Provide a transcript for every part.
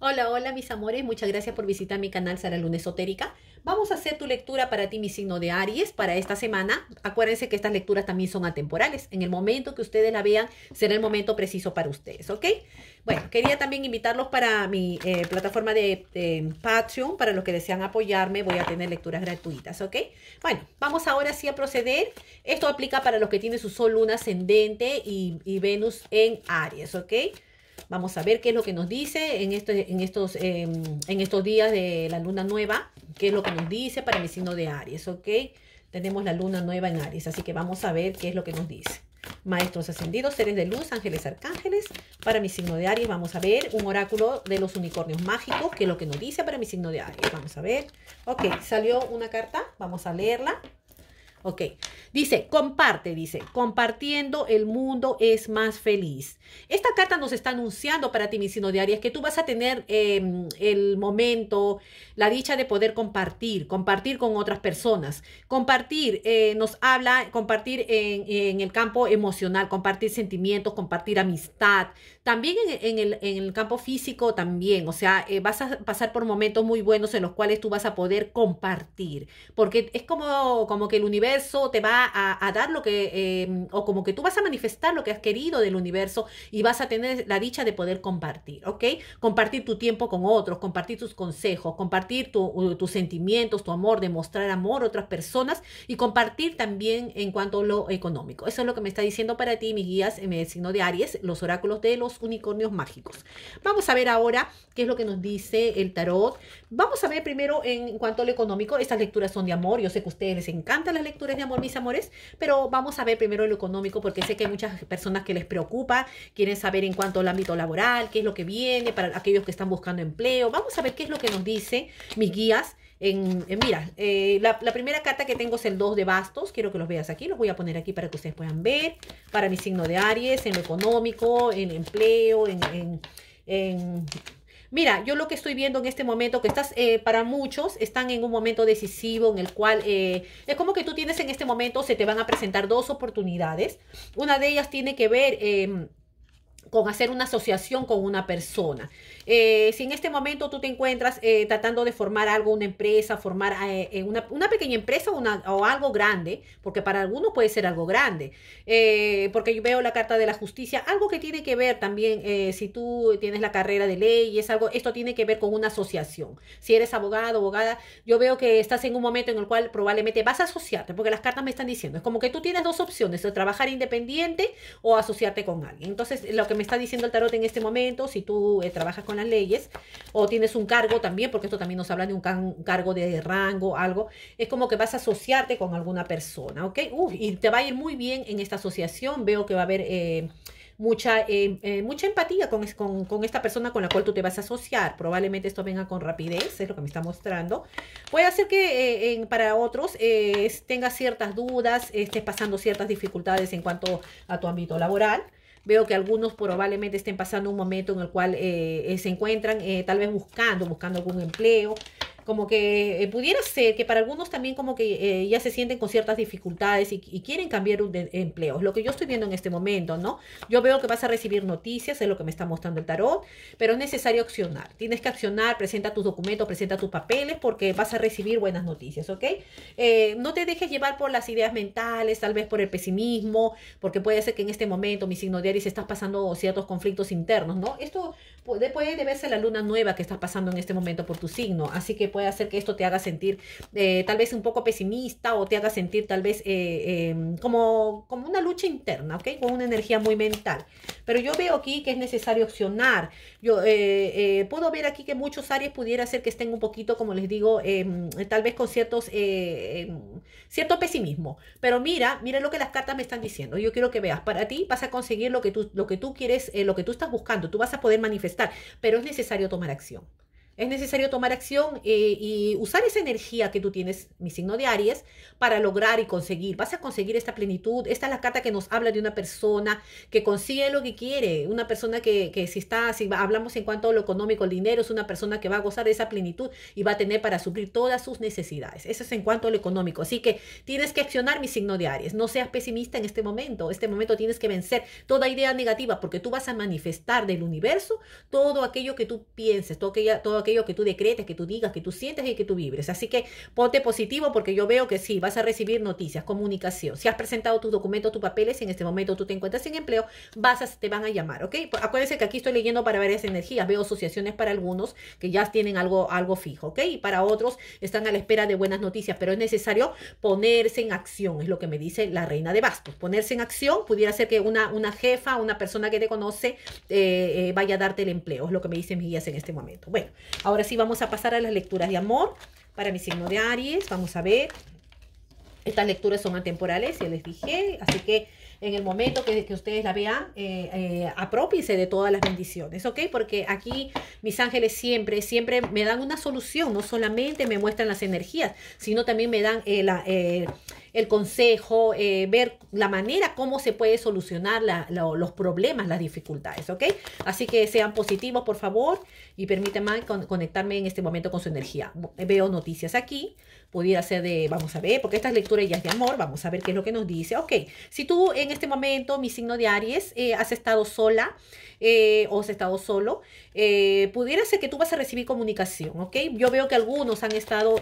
Hola, hola mis amores, muchas gracias por visitar mi canal Sara Luna Esotérica. Vamos a hacer tu lectura para ti, mi signo de Aries, para esta semana. Acuérdense que estas lecturas también son atemporales. En el momento que ustedes la vean, será el momento preciso para ustedes, ¿ok? Bueno, quería también invitarlos para mi eh, plataforma de, Patreon, para los que desean apoyarme, voy a tener lecturas gratuitas, ¿ok? Bueno, vamos ahora sí a proceder. Esto aplica para los que tienen su Sol, Luna, Ascendente y, y Venus en Aries, ¿ok? Vamos a ver qué es lo que nos dice en, en, estos, em, en estos días de la luna nueva, qué es lo que nos dice para mi signo de Aries, ¿ok? Tenemos la luna nueva en Aries, así que vamos a ver qué es lo que nos dice. Maestros ascendidos, seres de luz, ángeles, arcángeles. Para mi signo de Aries vamos a ver un oráculo de los unicornios mágicos, qué es lo que nos dice para mi signo de Aries. Vamos a ver. Ok, salió una carta, vamos a leerla. Ok, dice, comparte, dice, compartiendo el mundo es más feliz. Esta carta nos está anunciando para ti, mi sino de que tú vas a tener em, el momento, la dicha de poder compartir, compartir con otras personas. Compartir eh, nos habla, compartir en el campo emocional, compartir sentimientos, compartir amistad, también en, el, en el, campo físico, también, o sea, eh, vas a pasar por momentos muy buenos en los cuales tú vas a poder compartir, porque es como, como que el universo te va a, dar lo que, em, o como que tú vas a manifestar lo que has querido del universo y vas a tener la dicha de poder compartir, ¿ok? Compartir tu tiempo con otros, compartir tus consejos, compartir uh, tus sentimientos, tu amor, demostrar amor a otras personas y compartir también en cuanto a lo económico. Eso es lo que me está diciendo para ti, mis guías, el signo de Aries, los oráculos de los unicornios mágicos. Vamos a ver ahora qué es lo que nos dice el tarot. Vamos a ver primero en cuanto al económico. Estas lecturas son de amor. Yo sé que a ustedes les encantan las lecturas de amor, mis amores, pero vamos a ver primero lo económico porque sé que hay muchas personas que les preocupa, quieren saber en cuanto al ámbito laboral, qué es lo que viene para aquellos que están buscando empleo. Vamos a ver qué es lo que nos dice mis guías en, mira, eh, la, primera carta que tengo es el 2 de bastos, quiero que los veas aquí, los voy a poner aquí para que ustedes puedan ver, para mi signo de Aries, en lo económico, en empleo, en, Mira, yo lo que estoy viendo en este momento, que estás, eh, para muchos, están en un momento decisivo en el cual eh, es como que tú tienes en este momento, se te van a presentar dos oportunidades. Una de ellas tiene que ver... Em, con hacer una asociación con una persona. Eh, si en este momento tú te encuentras eh, tratando de formar algo, una empresa, formar eh, una, pequeña empresa o algo grande, porque para algunos puede ser algo grande, porque yo veo la carta de la justicia, algo que tiene que ver también, si tú tienes la carrera de ley, es algo, esto tiene que ver con una asociación. Si eres abogado, abogada, yo veo que estás en un momento en el cual probablemente vas a asociarte, porque las cartas me están diciendo, es como que tú tienes dos opciones, o trabajar independiente o asociarte con alguien. Entonces, lo que me está diciendo el tarot en este momento, si tú eh, trabajas con las leyes o tienes un cargo también, porque esto también nos habla de un, cargo de rango, algo, es como que vas a asociarte con alguna persona, ¿ok? y te va a ir muy bien en esta asociación, veo que va a haber... Eh, mucha, eh, mucha empatía con, esta persona con la cual tú te vas a asociar. Probablemente esto venga con rapidez, es lo que me está mostrando. Puede hacer que para otros tengas ciertas dudas, estés pasando ciertas dificultades en cuanto a tu ámbito laboral. Veo que algunos probablemente estén pasando un momento en el cual eh, eh, se encuentran eh, tal vez buscando, buscando algún empleo, como que eh, pudiera ser que para algunos también como que eh, ya se sienten con ciertas dificultades y, quieren cambiar de empleo. lo que yo estoy viendo en este momento, ¿no? Yo veo que vas a recibir noticias, es lo que me está mostrando el tarot, pero es necesario accionar. Tienes que accionar, presenta tus documentos, presenta tus papeles porque vas a recibir buenas noticias, ¿ok? Eh, no te dejes llevar por las ideas mentales, tal vez por el pesimismo, porque puede ser que en este momento, mi signo diario, se estás pasando ciertos conflictos internos, ¿no? Esto puede, verse la luna nueva que está pasando en este momento por tu signo, así que puede hacer que esto te haga sentir eh, tal vez un poco pesimista o te haga sentir tal vez eh, em, como, como una lucha interna, ¿ok? Con una energía muy mental. Pero yo veo aquí que es necesario accionar, yo eh, eh, puedo ver aquí que muchos Aries pudiera ser que estén un poquito, como les digo, em, tal vez con ciertos, eh, em, cierto pesimismo. Pero mira, mira lo que las cartas me están diciendo. Yo quiero que veas, para ti vas a conseguir lo que tú, lo que tú quieres, lo que tú estás buscando. Tú vas a poder manifestar, pero es necesario tomar acción. Es necesario tomar acción eh, y usar esa energía que tú tienes, mi signo de Aries, para lograr y conseguir. Vas a conseguir esta plenitud. Esta es la carta que nos habla de una persona que consigue lo que quiere. Una persona que, si está, si hablamos en cuanto a lo económico, el dinero, es una persona que va a gozar de esa plenitud y va a tener para suplir todas sus necesidades. Eso es en cuanto a lo económico. Así que tienes que accionar, mi signo de Aries. No seas pesimista en este momento. Este momento tienes que vencer toda idea negativa porque tú vas a manifestar del universo todo aquello que tú pienses, todo aquello, todo aquello que tú decretes, que tú digas, que tú sientes y que tú vibres. Así que ponte positivo porque yo veo que sí, vas a recibir noticias, comunicación. Si has presentado tus documentos, tus papeles, si en este momento tú te encuentras sin empleo, vas a, te van a llamar, ¿ok? Acuérdense que aquí estoy leyendo para varias energías. Veo asociaciones para algunos que ya tienen algo, algo fijo, ¿ok? Y para otros están a la espera de buenas noticias, pero es necesario ponerse en acción, es lo que me dice la reina de bastos. Ponerse en acción pudiera ser que una, una jefa, una persona que te conoce, eh, eh, vaya a darte el empleo, es lo que me dicen mis guías en este momento. Bueno, Ahora sí vamos a pasar a las lecturas de amor para mi signo de Aries. Vamos a ver. Estas lecturas son atemporales, ya les dije, así que en el momento que, ustedes la vean, eh, eh de todas las bendiciones, ¿ok? Porque aquí mis ángeles siempre, siempre me dan una solución, no solamente me muestran las energías, sino también me dan eh, la, eh, el consejo, eh, ver la manera cómo se puede solucionar los problemas, las dificultades, ¿ok? Así que sean positivos, por favor, y permítanme conectarme en este momento con su energía. Eh, veo noticias aquí, pudiera ser de, vamos a ver, porque estas lecturas ya es de amor, vamos a ver qué es lo que nos dice. Ok, si tú en este momento, mi signo de Aries, eh, has estado sola o has estado solo, pudiera ser que tú vas a recibir comunicación, ¿ok? Yo veo que algunos han estado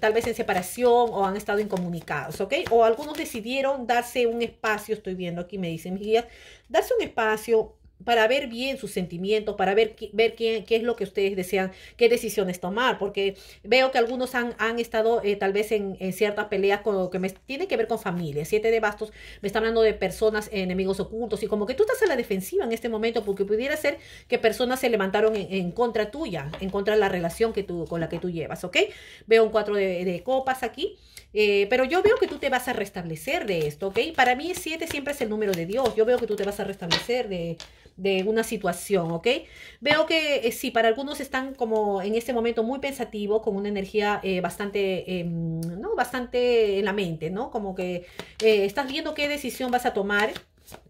tal vez en separación o han estado incomunicados. ¿ok? O algunos decidieron darse un espacio, estoy viendo aquí, me dicen mis guías, darse un espacio para ver bien sus sentimientos, para ver, ver qué es lo que ustedes desean, qué decisiones tomar, porque veo que algunos han, estado eh, tal vez en, ciertas peleas con que me, tiene que ver con familia. Siete de bastos me está hablando de personas, eh, enemigos ocultos, y como que tú estás a la defensiva en este momento, porque pudiera ser que personas se levantaron en, contra tuya, en contra de la relación que tú, con la que tú llevas, ¿ok? Veo un cuatro de, de copas aquí. Eh, pero yo veo que tú te vas a restablecer de esto, ¿ok? Para mí siete siempre es el número de Dios. Yo veo que tú te vas a restablecer de, una situación, ¿ok? Veo que eh, sí, para algunos están como en este momento muy pensativo, con una energía eh, bastante, em, ¿no? Bastante en la mente, ¿no? Como que estás viendo qué decisión vas a tomar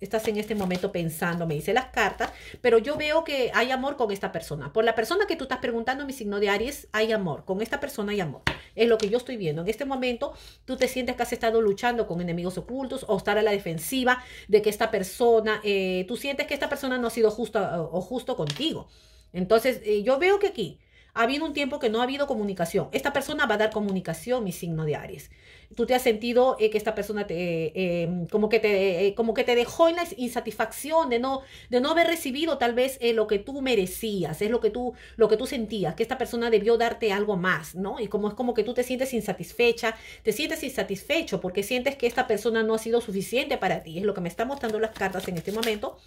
estás en este momento pensando, me dice las cartas, pero yo veo que hay amor con esta persona. Por la persona que tú estás preguntando, mi signo de Aries, hay amor. Con esta persona hay amor. Es lo que yo estoy viendo. En este momento, tú te sientes que has estado luchando con enemigos ocultos o estar a la defensiva de que esta persona, eh, tú sientes que esta persona no ha sido justa o justo contigo. Entonces, eh, yo veo que aquí ha habido un tiempo que no ha habido comunicación. Esta persona va a dar comunicación, mi signo de Aries. Tú te has sentido eh, que esta persona te, eh, em, como, que te, eh, como que te dejó en la insatisfacción de no, de no haber recibido tal vez lo que tú merecías, es lo que tú, lo que tú sentías, que esta persona debió darte algo más, ¿no? Y como es como que tú te sientes insatisfecha, te sientes insatisfecho porque sientes que esta persona no ha sido suficiente para ti. Es lo que me están mostrando las cartas en este momento.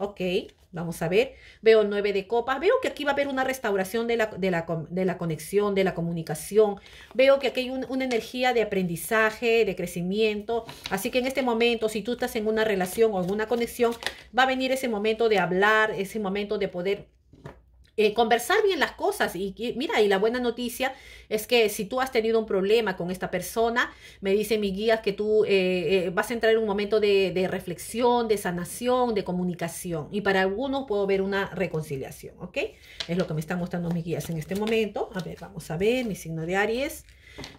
Ok, vamos a ver. Veo nueve de copas. Veo que aquí va a haber una restauración de la, de la, conexión, de la comunicación. Veo que aquí hay una energía de aprendizaje, de crecimiento. Así que en este momento, si tú estás en una relación o en una conexión, va a venir ese momento de hablar, ese momento de poder eh, conversar bien las cosas. Y, mira, y la buena noticia es que si tú has tenido un problema con esta persona, me dice mi guía que tú eh, eh, vas a entrar en un momento de, de, reflexión, de sanación, de comunicación. Y para algunos puedo ver una reconciliación, ¿ok? Es lo que me están mostrando mis guías en este momento. A ver, vamos a ver mi signo de Aries.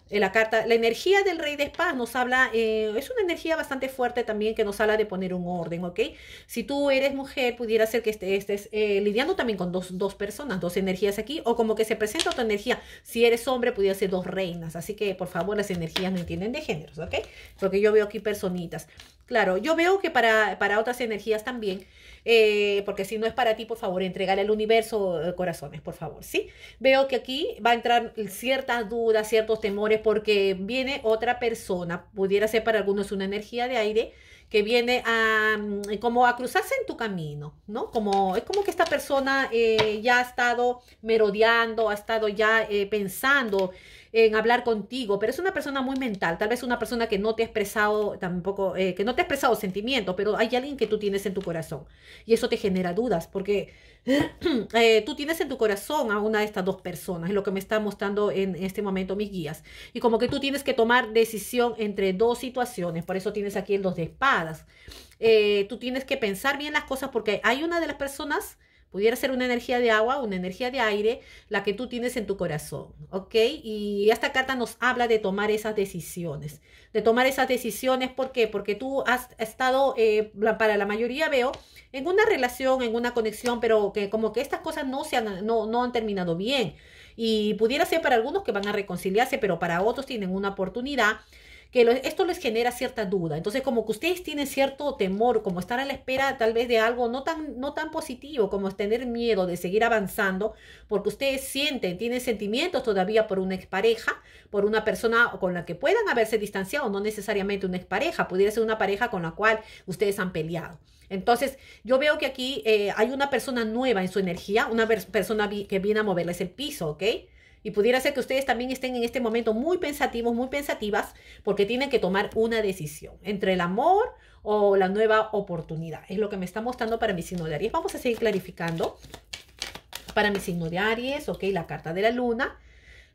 Eh, la carta, la energía del rey de espadas nos habla, eh, es una energía bastante fuerte también que nos habla de poner un orden, ¿ok? Si tú eres mujer, pudiera ser que este, estés, eh, lidiando también con dos, dos, personas, dos energías aquí, o como que se presenta otra energía. Si eres hombre, pudiera ser dos reinas. Así que, por favor, las energías no entienden de géneros, ¿ok? Porque yo veo aquí personitas. Claro, yo veo que para, otras energías también, eh, porque si no es para ti, por favor, entregale al universo eh, corazones, por favor, ¿sí? Veo que aquí va a entrar ciertas dudas, ciertos temores, porque viene otra persona, pudiera ser para algunos una energía de aire, que viene a mm, como a cruzarse en tu camino, ¿no? Como es como que esta persona eh, ya ha estado merodeando, ha estado ya pensando en hablar contigo, pero es una persona muy mental, tal vez una persona que no te ha expresado tampoco, eh, que no te ha expresado sentimientos, pero hay alguien que tú tienes en tu corazón y eso te genera dudas porque eh, tú tienes en tu corazón a una de estas dos personas, es lo que me está mostrando en este momento mis guías. Y como que tú tienes que tomar decisión entre dos situaciones, por eso tienes aquí el dos de espadas. Eh, tú tienes que pensar bien las cosas porque hay una de las personas Pudiera ser una energía de agua, una energía de aire, la que tú tienes en tu corazón, ¿ok? Y esta carta nos habla de tomar esas decisiones, de tomar esas decisiones, ¿por qué? Porque tú has estado, eh, para la mayoría veo, en una relación, en una conexión, pero que como que estas cosas no, se han, no, no han terminado bien. Y pudiera ser para algunos que van a reconciliarse, pero para otros tienen una oportunidad que esto les genera cierta duda. Entonces, como que ustedes tienen cierto temor, como estar a la espera tal vez de algo no tan, no tan positivo, como tener miedo de seguir avanzando, porque ustedes sienten, tienen sentimientos todavía por una expareja, por una persona con la que puedan haberse distanciado, no necesariamente una expareja, pudiera ser una pareja con la cual ustedes han peleado. Entonces, yo veo que aquí eh, hay una persona nueva en su energía, una persona que viene a moverles el piso, ¿ok? Y pudiera ser que ustedes también estén en este momento muy pensativos, muy pensativas, porque tienen que tomar una decisión entre el amor o la nueva oportunidad. Es lo que me está mostrando para mi signo de Aries. Vamos a seguir clarificando. Para mi signo de Aries, ok, la carta de la luna.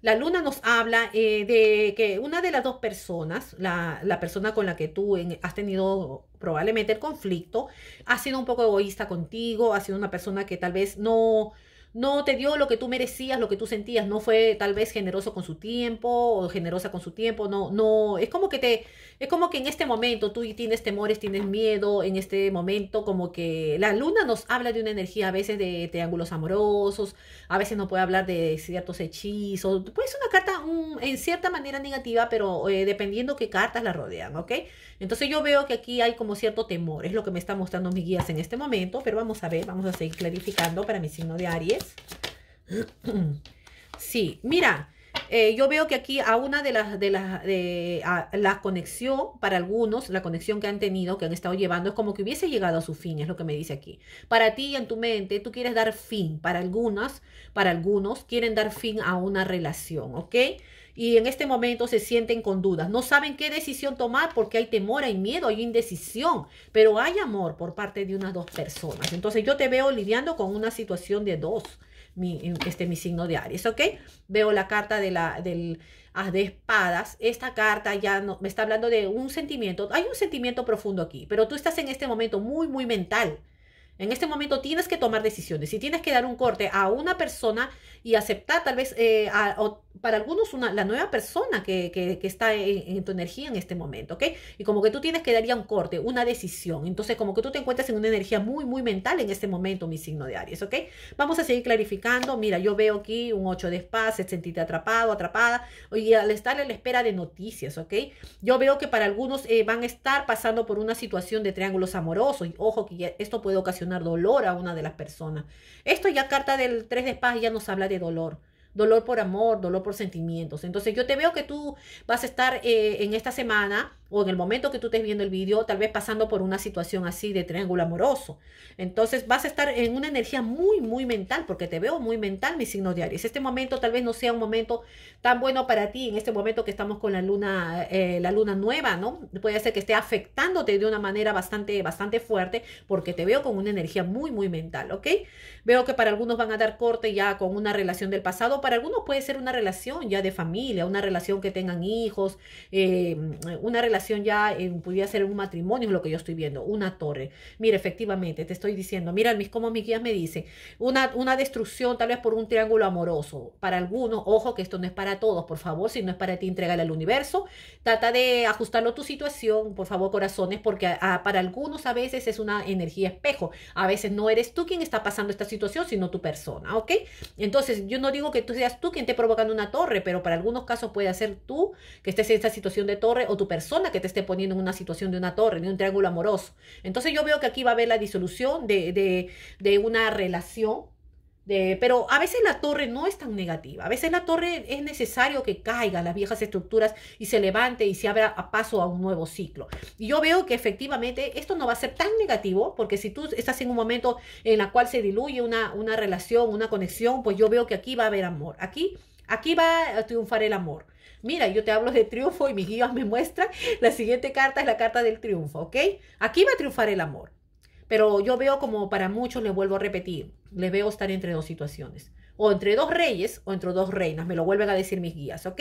La luna nos habla eh, de que una de las dos personas, la, persona con la que tú has tenido probablemente el conflicto, ha sido un poco egoísta contigo, ha sido una persona que tal vez no, no te dio lo que tú merecías, lo que tú sentías, no fue tal vez generoso con su tiempo o generosa con su tiempo, no, no, es como que te, es como que en este momento tú tienes temores, tienes miedo, en este momento como que la luna nos habla de una energía a veces de triángulos amorosos, a veces no puede hablar de ciertos hechizos, pues ser una carta en cierta manera negativa, pero eh, dependiendo qué cartas la rodean, ¿ok? Entonces yo veo que aquí hay como cierto temor, es lo que me está mostrando mis guías en este momento, pero vamos a ver, vamos a seguir clarificando para mi signo de Aries. Sí, mira, eh, yo veo que aquí a una de las de las de la conexión para algunos, la conexión que han tenido, que han estado llevando, es como que hubiese llegado a su fin, es lo que me dice aquí. Para ti y en tu mente, tú quieres dar fin. Para algunas, para algunos quieren dar fin a una relación, ¿ok? y en este momento se sienten con dudas. No saben qué decisión tomar porque hay temor, hay miedo, hay indecisión, pero hay amor por parte de unas dos personas. Entonces yo te veo lidiando con una situación de dos, mi, este, mi signo de Aries, ¿ok? Veo la carta de la, del de espadas, esta carta ya no, me está hablando de un sentimiento, hay un sentimiento profundo aquí, pero tú estás en este momento muy, muy mental, en este momento tienes que tomar decisiones si tienes que dar un corte a una persona y aceptar tal vez eh, para algunos la nueva persona que, está en, tu energía en este momento, ¿ok? Y como que tú tienes que dar ya un corte, una decisión. Entonces como que tú te encuentras en una energía muy, muy mental en este momento, mi signo de Aries, ¿ok? Vamos a seguir clarificando. Mira, yo veo aquí un 8 de espadas, se atrapado, atrapada y al estar en la espera de noticias, ¿ok? Yo veo que para algunos eh, van a estar pasando por una situación de triángulos amorosos y ojo que esto puede ocasionar dolor a una de las personas. Esto ya carta del 3 de espadas ya nos habla de dolor. Dolor por amor, dolor por sentimientos. Entonces yo te veo que tú vas a estar eh, en esta semana o en el momento que tú estés viendo el video, tal vez pasando por una situación así de triángulo amoroso. Entonces vas a estar en una energía muy, muy mental, porque te veo muy mental, mis signos de Este momento tal vez no sea un momento tan bueno para ti, en este momento que estamos con la luna, eh, la luna nueva, ¿no? Puede ser que esté afectándote de una manera bastante, bastante fuerte, porque te veo con una energía muy, muy mental, ¿ok? Veo que para algunos van a dar corte ya con una relación del pasado, para algunos puede ser una relación ya de familia, una relación que tengan hijos, eh, una relación ya, eh, pudiera ser un matrimonio, es lo que yo estoy viendo, una torre. Mira, efectivamente, te estoy diciendo, mira, como mi guía me dice, una, una destrucción tal vez por un triángulo amoroso. Para algunos, ojo que esto no es para todos, por favor, si no es para ti, entregale al universo. Trata de ajustarlo a tu situación, por favor, corazones, porque ah, para algunos a veces es una energía espejo. A veces no eres tú quien está pasando esta situación, sino tu persona, ¿ok? Entonces, yo no digo que tú seas tú quien te provocando una torre, pero para algunos casos puede ser tú que estés en esta situación de torre o tu persona que te esté poniendo en una situación de una torre, de un triángulo amoroso. Entonces yo veo que aquí va a haber la disolución de, una relación. De, pero a veces la torre no es tan negativa, a veces la torre es necesario que caiga las viejas estructuras y se levante y se abra a paso a un nuevo ciclo. Y yo veo que efectivamente esto no va a ser tan negativo, porque si tú estás en un momento en el cual se diluye una, una relación, una conexión, pues yo veo que aquí va a haber amor. Aquí Aquí va a triunfar el amor. Mira, yo te hablo de triunfo y mis guías me muestran. La siguiente carta es la carta del triunfo, ¿ok? Aquí va a triunfar el amor. Pero yo veo como para muchos, les vuelvo a repetir, les veo estar entre dos situaciones. O entre dos reyes o entre dos reinas, me lo vuelven a decir mis guías, ¿ok?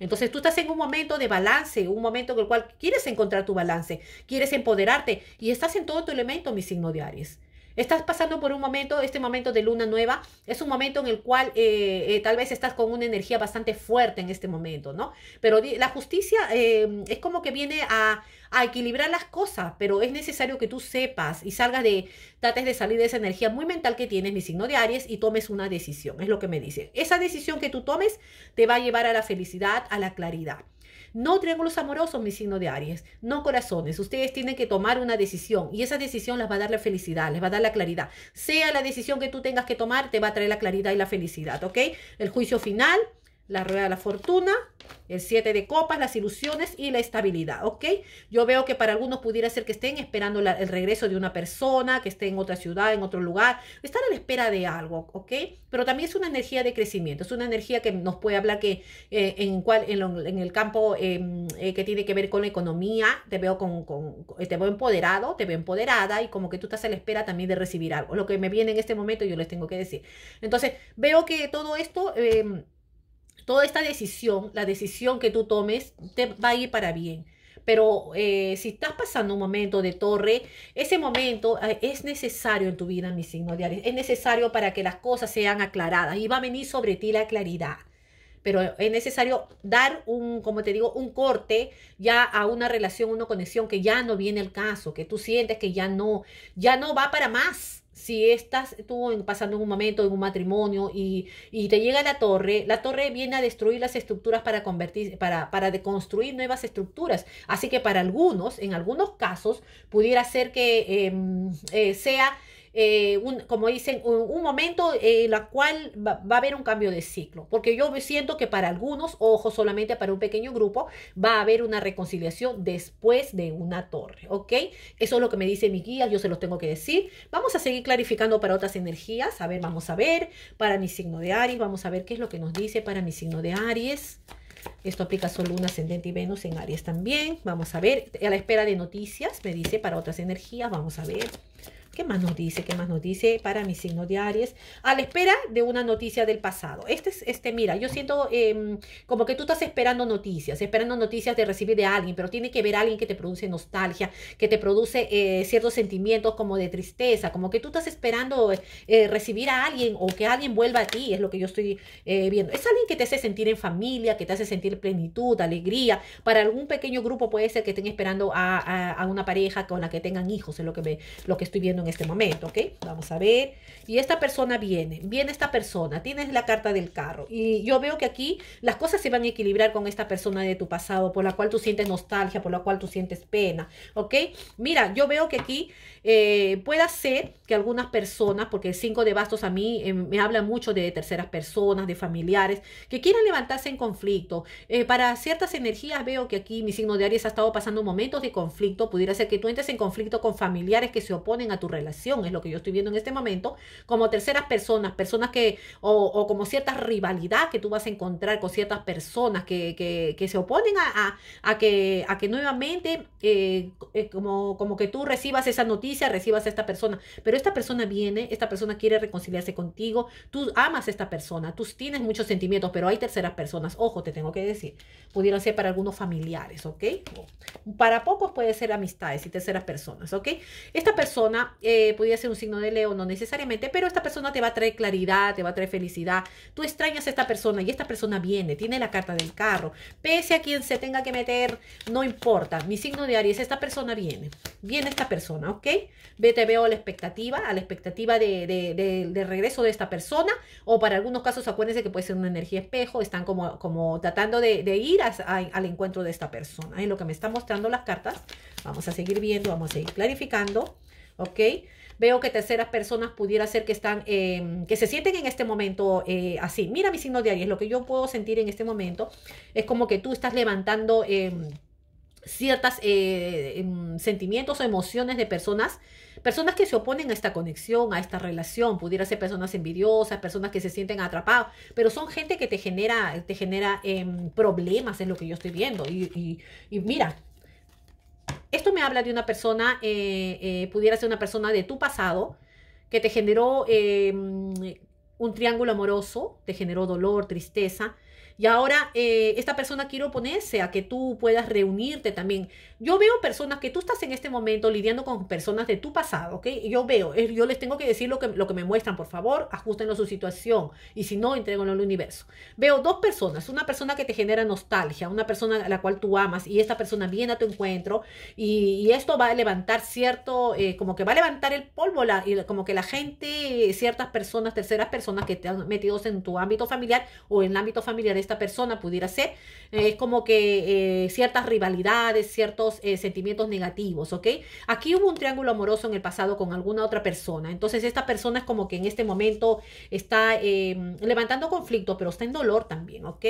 Entonces tú estás en un momento de balance, un momento en el cual quieres encontrar tu balance, quieres empoderarte y estás en todo tu elemento, mi signo de Aries. Estás pasando por un momento, este momento de luna nueva, es un momento en el cual eh, eh, tal vez estás con una energía bastante fuerte en este momento, ¿no? Pero la justicia em, es como que viene a, equilibrar las cosas, pero es necesario que tú sepas y salgas de, trates de salir de esa energía muy mental que tienes, mi signo de Aries, y tomes una decisión, es lo que me dice. Esa decisión que tú tomes te va a llevar a la felicidad, a la claridad. No triángulos amorosos, mi signo de Aries, no corazones. Ustedes tienen que tomar una decisión y esa decisión les va a dar la felicidad, les va a dar la claridad. Sea la decisión que tú tengas que tomar, te va a traer la claridad y la felicidad, ¿ok? El juicio final la rueda de la fortuna, el siete de copas, las ilusiones y la estabilidad, ¿ok? Yo veo que para algunos pudiera ser que estén esperando el regreso de una persona, que esté en otra ciudad, en otro lugar, estar a la espera de algo, ¿ok? Pero también es una energía de crecimiento, es una energía que nos puede hablar que eh, en, cual, en, el campo em, eh, que tiene que ver con la economía, te veo, con, con, eh, te veo empoderado, te veo empoderada y como que tú estás a la espera también de recibir algo. Lo que me viene en este momento yo les tengo que decir. Entonces, veo que todo esto em, toda esta decisión, la decisión que tú tomes, te va a ir para bien. Pero eh, si estás pasando un momento de torre, ese momento eh, es necesario en tu vida, mi signo de Es necesario para que las cosas sean aclaradas y va a venir sobre ti la claridad. Pero es necesario dar un, como te digo, un corte ya a una relación, una conexión que ya no viene el caso, que tú sientes que ya no, ya no va para más si estás tú pasando en un momento, en un matrimonio y, y, te llega la torre, la torre viene a destruir las estructuras para convertir, para, para deconstruir nuevas estructuras. Así que para algunos, en algunos casos, pudiera ser que em, eh, sea eh, un, como dicen, un, momento en la cual va, a haber un cambio de ciclo, porque yo siento que para algunos, ojo, solamente para un pequeño grupo, va a haber una reconciliación después de una torre, ¿ok? Eso es lo que me dice mi guía, yo se los tengo que decir. Vamos a seguir clarificando para otras energías, a ver, vamos a ver, para mi signo de Aries, vamos a ver qué es lo que nos dice para mi signo de Aries. Esto aplica solo un ascendente y Venus en Aries también. Vamos a ver, a la espera de noticias, me dice para otras energías, vamos a ver. ¿Qué más nos dice? ¿Qué más nos dice para mi signo de Aries? A la espera de una noticia del pasado. Este es, este, mira, yo siento em, como que tú estás esperando noticias, esperando noticias de recibir de alguien, pero tiene que ver a alguien que te produce nostalgia, que te produce eh, ciertos sentimientos como de tristeza, como que tú estás esperando eh, recibir a alguien o que alguien vuelva a ti, es lo que yo estoy eh, viendo. Es alguien que te hace sentir en familia, que te hace sentir plenitud, alegría. Para algún pequeño grupo puede ser que estén esperando a, una pareja con la que tengan hijos, es lo que, me, lo que estoy viendo este momento, ¿ok? Vamos a ver. Y esta persona viene, viene esta persona, tienes la carta del carro. Y yo veo que aquí las cosas se van a equilibrar con esta persona de tu pasado, por la cual tú sientes nostalgia, por la cual tú sientes pena, ¿ok? Mira, yo veo que aquí eh, puede pueda ser que algunas personas, porque el 5 de bastos a mí eh, me habla mucho de terceras personas, de familiares, que quieran levantarse en conflicto. Eh, para ciertas energías veo que aquí mi signo de Aries ha estado pasando momentos de conflicto. Pudiera ser que tú entres en conflicto con familiares que se oponen a tu relación, es lo que yo estoy viendo en este momento, como terceras personas, personas que, o, como cierta rivalidad que tú vas a encontrar con ciertas personas que, se oponen a, que, a que nuevamente, eh, eh, como, como que tú recibas esa noticia, recibas a esta persona, pero esta persona viene, esta persona quiere reconciliarse contigo, tú amas a esta persona, tú tienes muchos sentimientos, pero hay terceras personas, ojo, te tengo que decir, pudieron ser para algunos familiares, ¿ok? Para pocos puede ser amistades y terceras personas, ¿ok? Esta persona eh, podría ser un signo de Leo, no necesariamente, pero esta persona te va a traer claridad, te va a traer felicidad. Tú extrañas a esta persona y esta persona viene, tiene la carta del carro. Pese a quien se tenga que meter, no importa. Mi signo de Aries, esta persona viene, viene esta persona, ¿ok? te veo la expectativa, a la expectativa de, de, regreso de esta persona, o para algunos casos, acuérdense que puede ser una energía espejo, están como, como tratando de, ir al encuentro de esta persona. En lo que me están mostrando las cartas. Vamos a seguir viendo, vamos a seguir clarificando. ¿ok? Veo que terceras personas pudiera ser que están, em, que se sienten en este momento eh, así. Mira mi signo de Aries, lo que yo puedo sentir en este momento es como que tú estás levantando em, eh, ciertos em, sentimientos o emociones de personas, personas que se oponen a esta conexión, a esta relación, pudiera ser personas envidiosas, personas que se sienten atrapadas, pero son gente que te genera, te genera problemas, en lo que yo estoy viendo. y mira, esto me habla de una persona, eh, eh, pudiera ser una persona de tu pasado, que te generó eh, un triángulo amoroso, te generó dolor, tristeza, y ahora eh, esta persona quiero oponerse a que tú puedas reunirte también. Yo veo personas que tú estás en este momento lidiando con personas de tu pasado, ¿ok? Yo veo, yo les tengo que decir lo que, me muestran, por favor, ajustenlo a su situación. Y si no, entreguenlo al universo. Veo dos personas, una persona que te genera nostalgia, una persona a la cual tú amas y esta persona viene a tu encuentro y, esto va a levantar cierto, eh, como que va a levantar el polvo, la, como que la gente, ciertas personas, terceras personas que te han metido en tu ámbito familiar o en el ámbito familiar, esta persona pudiera ser. Eh, es como que eh, ciertas rivalidades, ciertos eh, sentimientos negativos, ¿ok? Aquí hubo un triángulo amoroso en el pasado con alguna otra persona. Entonces esta persona es como que en este momento está levantando conflicto, pero está en dolor también, ¿ok?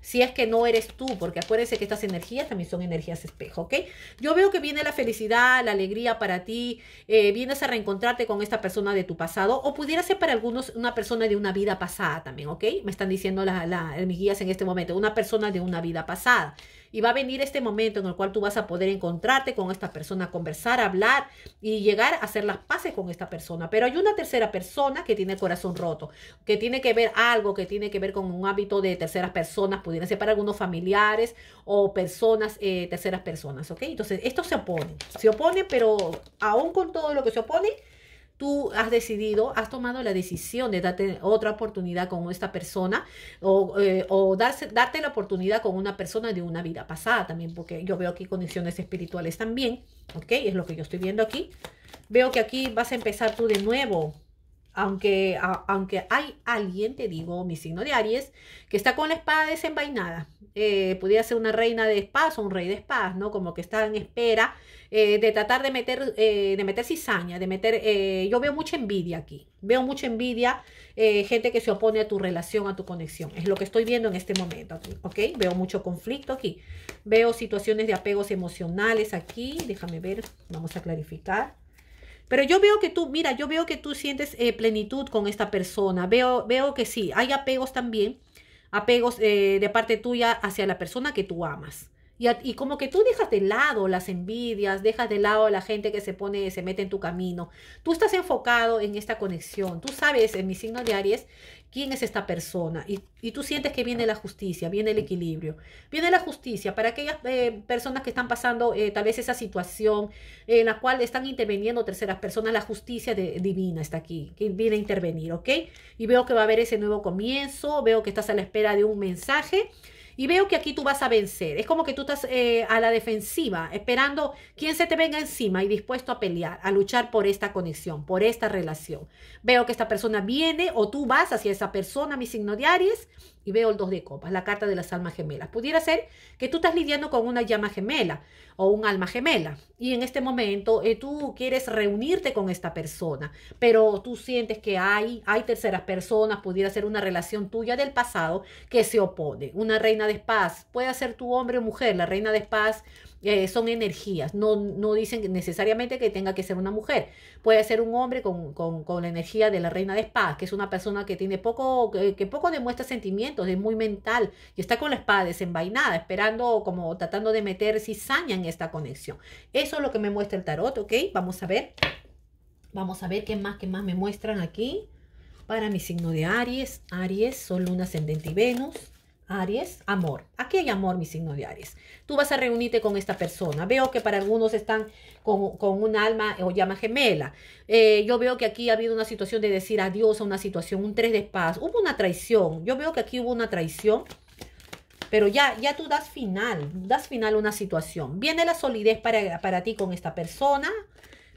si es que no eres tú, porque acuérdense que estas energías también son energías espejo, ¿ok? Yo veo que viene la felicidad, la alegría para ti, eh, vienes a reencontrarte con esta persona de tu pasado, o pudiera ser para algunos una persona de una vida pasada también, ¿ok? Me están diciendo las mis guías en este momento, una persona de una vida pasada. Y va a venir este momento en el cual tú vas a poder encontrarte con esta persona, conversar, hablar y llegar a hacer las paces con esta persona. Pero hay una tercera persona que tiene el corazón roto, que tiene que ver algo, que tiene que ver con un hábito de terceras personas, pudiera ser para algunos familiares o personas, eh, terceras personas, ¿ok? Entonces, esto se opone, se opone, pero aún con todo lo que se opone, tú has decidido, has tomado la decisión de darte otra oportunidad con esta persona o, eh, darte la oportunidad con una persona de una vida pasada también, porque yo veo aquí conexiones espirituales también, ¿ok? Es lo que yo estoy viendo aquí. Veo que aquí vas a empezar tú de nuevo, aunque, aunque hay alguien, te digo, mi signo de Aries, que está con la espada desenvainada. Eh, podría ser una reina de espadas o un rey de espadas, ¿no? Como que está en espera eh, de tratar de meter, eh, de meter cizaña, de meter... Eh, yo veo mucha envidia aquí, veo mucha envidia, gente que se opone a tu relación, a tu conexión. Es lo que estoy viendo en este momento, ¿ok? Veo mucho conflicto aquí, veo situaciones de apegos emocionales aquí, déjame ver, vamos a clarificar. Pero yo veo que tú, mira, yo veo que tú sientes eh, plenitud con esta persona. Veo, veo que sí, hay apegos también, apegos eh, de parte tuya hacia la persona que tú amas. Y, y, como que tú dejas de lado las envidias, dejas de lado a la gente que se pone, se mete en tu camino. Tú estás enfocado en esta conexión. Tú sabes en mi signo de Aries quién es esta persona. Y, tú sientes que viene la justicia, viene el equilibrio. Viene la justicia para aquellas eh, personas que están pasando eh, tal vez esa situación en la cual están interviniendo terceras personas. La justicia divina está aquí, que viene a intervenir, ¿ok? Y veo que va a haber ese nuevo comienzo, veo que estás a la espera de un mensaje y veo que aquí tú vas a vencer. Es como que tú estás eh, a la defensiva, esperando quién se te venga encima y dispuesto a pelear, a luchar por esta conexión, por esta relación. Veo que esta persona viene o tú vas hacia esa persona, mi signo de y veo el 2 de copas, la carta de las almas gemelas. Pudiera ser que tú estás lidiando con una llama gemela o un alma gemela y en este momento eh, tú quieres reunirte con esta persona, pero tú sientes que hay, hay terceras personas, pudiera ser una relación tuya del pasado que se opone. Una reina de paz. puede ser tu hombre o mujer, la reina de paz. Eh, son energías, no, no dicen necesariamente que tenga que ser una mujer, puede ser un hombre con, la energía de la reina de espadas, que es una persona que tiene poco, que, poco demuestra sentimientos, es muy mental y está con la espada desenvainada, esperando como tratando de meter cizaña en esta conexión. Eso es lo que me muestra el tarot, ¿ok? Vamos a ver, vamos a ver qué más, que más me muestran aquí. Para mi signo de Aries, Aries, Sol, Luna, Ascendente y Venus. Aries, amor. Aquí hay amor, mi signo de Aries. Tú vas a reunirte con esta persona. Veo que para algunos están con, un alma eh, o llama gemela. Eh, yo veo que aquí ha habido una situación de decir adiós a una situación, un tres de paz. Hubo una traición. Yo veo que aquí hubo una traición. Pero ya, ya tú das final, das final a una situación. Viene la solidez para, para ti con esta persona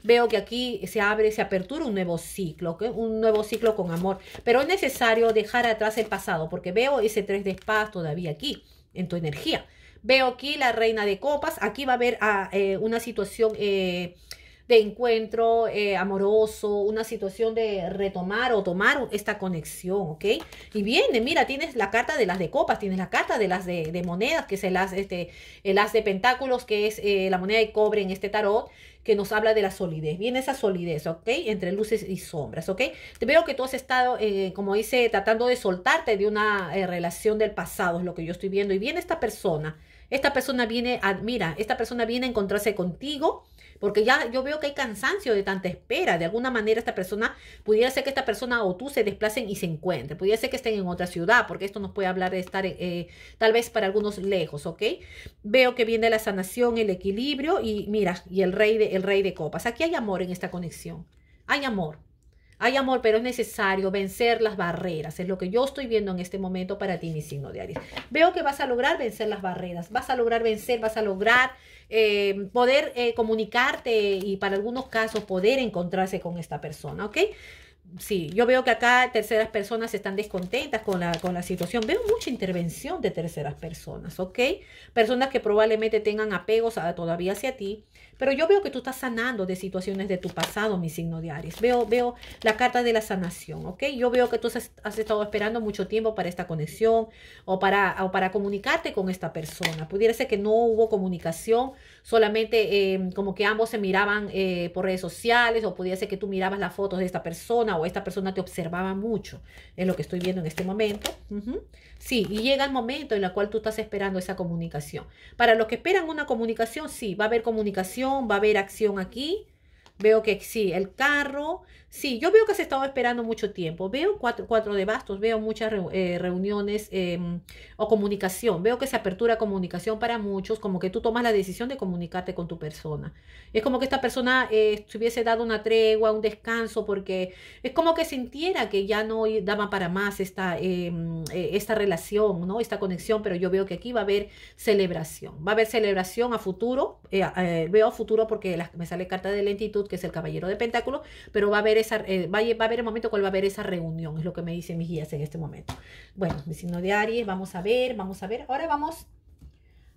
veo que aquí se abre, se apertura un nuevo ciclo, un nuevo ciclo con amor. Pero es necesario dejar atrás el pasado porque veo ese tres de espadas todavía aquí en tu energía. Veo aquí la reina de copas. Aquí va a haber ah, eh, una situación eh, de encuentro eh, amoroso, una situación de retomar o tomar esta conexión, ¿ok? Y viene, mira, tienes la carta de las de copas, tienes la carta de las de, monedas, que es el as, este, de pentáculos, que es eh, la moneda de cobre en este tarot, que nos habla de la solidez. Viene esa solidez, ¿ok? Entre luces y sombras, ¿ok? Te veo que tú has estado, eh, como dice, tratando de soltarte de una relación del pasado, es lo que yo estoy viendo. Y viene esta persona, esta persona viene, a, mira, esta persona viene a encontrarse contigo porque ya yo veo que hay cansancio de tanta espera. De alguna manera esta persona, pudiera ser que esta persona o tú se desplacen y se encuentren. Pudiera ser que estén en otra ciudad, porque esto nos puede hablar de estar eh, tal vez para algunos lejos, ¿ok? Veo que viene la sanación, el equilibrio y mira, y el rey el rey de copas. Aquí hay amor en esta conexión. Hay amor. Hay amor, pero es necesario vencer las barreras. Es lo que yo estoy viendo en este momento para ti, mi signo de Aries. Veo que vas a lograr vencer las barreras, vas a lograr vencer, vas a lograr eh, poder eh, comunicarte y para algunos casos poder encontrarse con esta persona, ¿ok? sí, yo veo que acá terceras personas están descontentas con la, situación. Veo mucha intervención de terceras personas, ¿ok? Personas que probablemente tengan apegos todavía hacia ti. Pero yo veo que tú estás sanando de situaciones de tu pasado, mi signo de Aries. Veo, veo la carta de la sanación, ¿ok? Yo veo que tú has, estado esperando mucho tiempo para esta conexión o para, o para comunicarte con esta persona. Pudiera ser que no hubo comunicación solamente em, como que ambos se miraban eh, por redes sociales o ser que tú mirabas las fotos de esta persona o esta persona te observaba mucho, es lo que estoy viendo en este momento. Sí, y llega el momento en el cual tú estás esperando esa comunicación. Para los que esperan una comunicación, sí, va a haber comunicación, va a haber acción aquí, Veo que sí, el carro. Sí, yo veo que se estaba esperando mucho tiempo. Veo cuatro, cuatro de bastos, veo muchas eh, reuniones em, o comunicación. Veo que se apertura comunicación para muchos, como que tú tomas la decisión de comunicarte con tu persona. Es como que esta persona eh, se hubiese dado una tregua, un descanso, porque es como que sintiera que ya no daba para más esta, em, eh, esta relación, ¿no? Esta conexión, pero yo veo que aquí va a haber celebración. Va a haber celebración a futuro. veo a futuro porque me sale carta de lentitud que es el caballero de pentáculos, pero va a haber esa, eh, va, a, el momento cual va a haber esa reunión, es lo que me dicen mis guías en este momento. Bueno, mi signo de Aries, vamos a ver, vamos a ver. Ahora vamos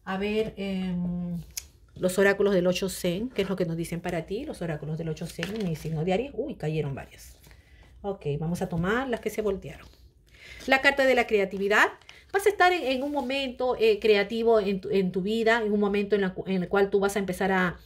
a ver em, los oráculos del 8 Zen, que es lo que nos dicen para ti, los oráculos del 8 Zen, mi signo de Aries. Uy, cayeron varias. Ok, vamos a tomar las que se voltearon. La carta de la creatividad. Vas a estar en, un momento eh, creativo en tu, vida, en un momento en el cual tú vas a empezar a,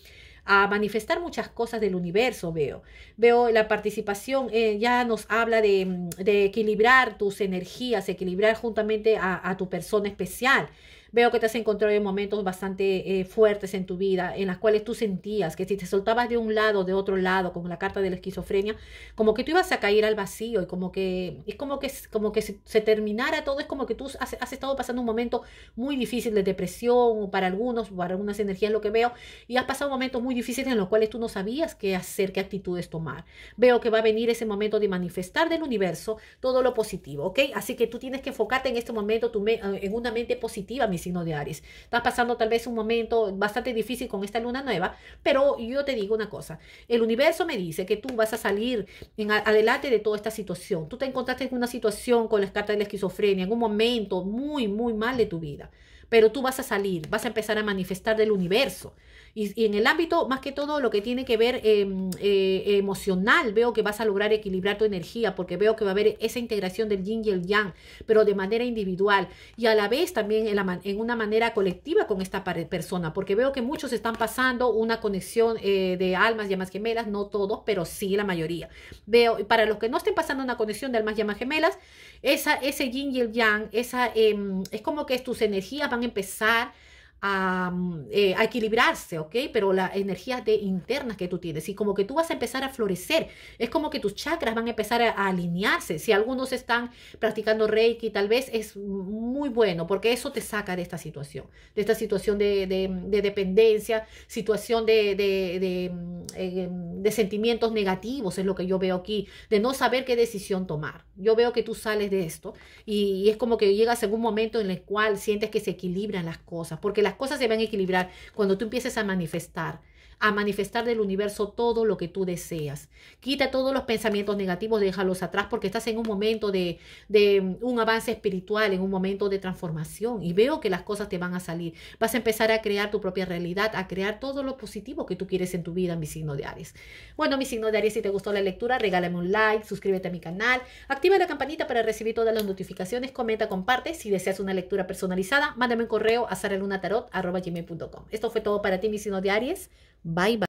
a manifestar muchas cosas del universo, veo. Veo la participación, eh, ya nos habla de, mm, de, equilibrar tus energías, equilibrar juntamente a, a tu persona especial. Veo que te has encontrado en momentos bastante eh, fuertes en tu vida, en las cuales tú sentías que si te soltabas de un lado, de otro lado, con la carta de la esquizofrenia, como que tú ibas a caer al vacío y como que es como que, como que se, terminara todo, es como que tú has, estado pasando un momento muy difícil de depresión para algunos, para algunas energías, lo que veo, y has pasado momentos muy difíciles en los cuales tú no sabías qué hacer, qué actitudes tomar. Veo que va a venir ese momento de manifestar del universo todo lo positivo, ¿ok? Así que tú tienes que enfocarte en este momento tu eh, en una mente positiva, mis signo de Aries. Estás pasando tal vez un momento bastante difícil con esta luna nueva, pero yo te digo una cosa, el universo me dice que tú vas a salir adelante de toda esta situación. Tú te encontraste en una situación con las cartas de la esquizofrenia, en un momento muy, muy mal de tu vida, pero tú vas a salir, vas a empezar a manifestar del universo y, y, en el ámbito, más que todo, lo que tiene que ver em, eh, emocional, veo que vas a lograr equilibrar tu energía porque veo que va a haber esa integración del yin y el yang, pero de manera individual y a la vez también en, una manera colectiva con esta persona, porque veo que muchos están pasando una conexión eh, de almas, llamas gemelas, no todos, pero sí la mayoría. Veo, para los que no estén pasando una conexión de almas, llamas gemelas, esa, ese yin y el yang, esa, em, es como que tus energías van a empezar Mm, eh, a, equilibrarse, ¿ok? Pero las energías de internas que tú tienes y como que tú vas a empezar a florecer, es como que tus chakras van a empezar a, alinearse. Si algunos están practicando Reiki, tal vez es muy bueno porque eso te saca de esta situación, de esta situación de, dependencia, situación mm, eh, mm, de, sentimientos negativos, es lo que yo veo aquí, de no saber qué decisión tomar. Yo veo que tú sales de esto y, es como que llegas a un momento en el cual sientes que se equilibran las cosas, porque las cosas se van a equilibrar cuando tú empieces a manifestar a manifestar del universo todo lo que tú deseas. Quita todos los pensamientos negativos, déjalos atrás porque estás en un momento de, mm, un avance espiritual, en un momento de transformación y veo que las cosas te van a salir. Vas a empezar a crear tu propia realidad, a crear todo lo positivo que tú quieres en tu vida, mi signo de Aries. Bueno, mi signo de Aries, si te gustó la lectura, regálame un like, suscríbete a mi canal, activa la campanita para recibir todas las notificaciones, comenta, comparte. Si deseas una lectura personalizada, mándame un correo a saralunatarot.com. Esto fue todo para ti, mi signo de Aries. Bye bye.